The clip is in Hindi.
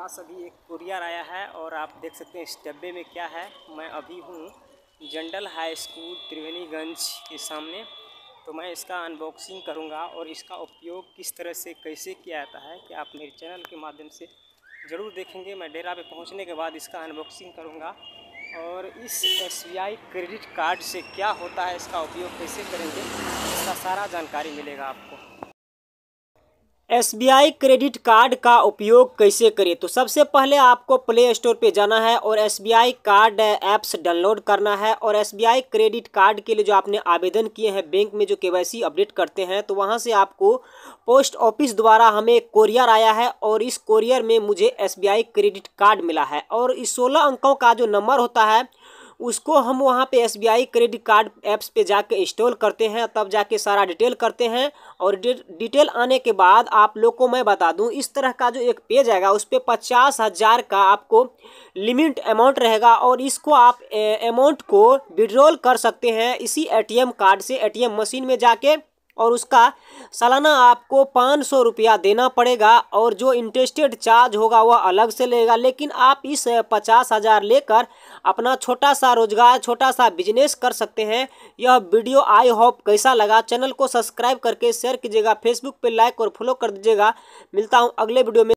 पास अभी एक कुरियर आया है और आप देख सकते हैं इस डब्बे में क्या है मैं अभी हूँ जनरल हाई स्कूल त्रिवेणीगंज के सामने तो मैं इसका अनबॉक्सिंग करूँगा और इसका उपयोग किस तरह से कैसे किया जाता है कि आप मेरे चैनल के माध्यम से ज़रूर देखेंगे मैं डेरा पे पहुँचने के बाद इसका अनबॉक्सिंग करूँगा और इस एस क्रेडिट कार्ड से क्या होता है इसका उपयोग कैसे करेंगे इसका सारा जानकारी मिलेगा आपको एस क्रेडिट कार्ड का उपयोग कैसे करें तो सबसे पहले आपको प्ले स्टोर पर जाना है और एस कार्ड ऐप्स डाउनलोड करना है और एस क्रेडिट कार्ड के लिए जो आपने आवेदन किए हैं बैंक में जो केवाईसी अपडेट करते हैं तो वहाँ से आपको पोस्ट ऑफिस द्वारा हमें कोरियर आया है और इस कोरियर में मुझे एस क्रेडिट कार्ड मिला है और इस सोलह अंकों का जो नंबर होता है उसको हम वहाँ पे एस क्रेडिट कार्ड ऐप्स पे जाके इंस्टॉल करते हैं तब जाके सारा डिटेल करते हैं और डिटेल आने के बाद आप लोग को मैं बता दूँ इस तरह का जो एक पेज आएगा उस पर पचास हज़ार का आपको लिमिट अमाउंट रहेगा और इसको आप अमाउंट को विड्रॉल कर सकते हैं इसी ए कार्ड से ए मशीन में जाके और उसका सालाना आपको पाँच सौ रुपया देना पड़ेगा और जो इंटरेस्टेड चार्ज होगा वह अलग से लेगा लेकिन आप इस पचास हज़ार लेकर अपना छोटा सा रोजगार छोटा सा बिजनेस कर सकते हैं यह वीडियो आई होप कैसा लगा चैनल को सब्सक्राइब करके शेयर कीजिएगा फेसबुक पर लाइक और फॉलो कर दीजिएगा मिलता हूँ अगले वीडियो में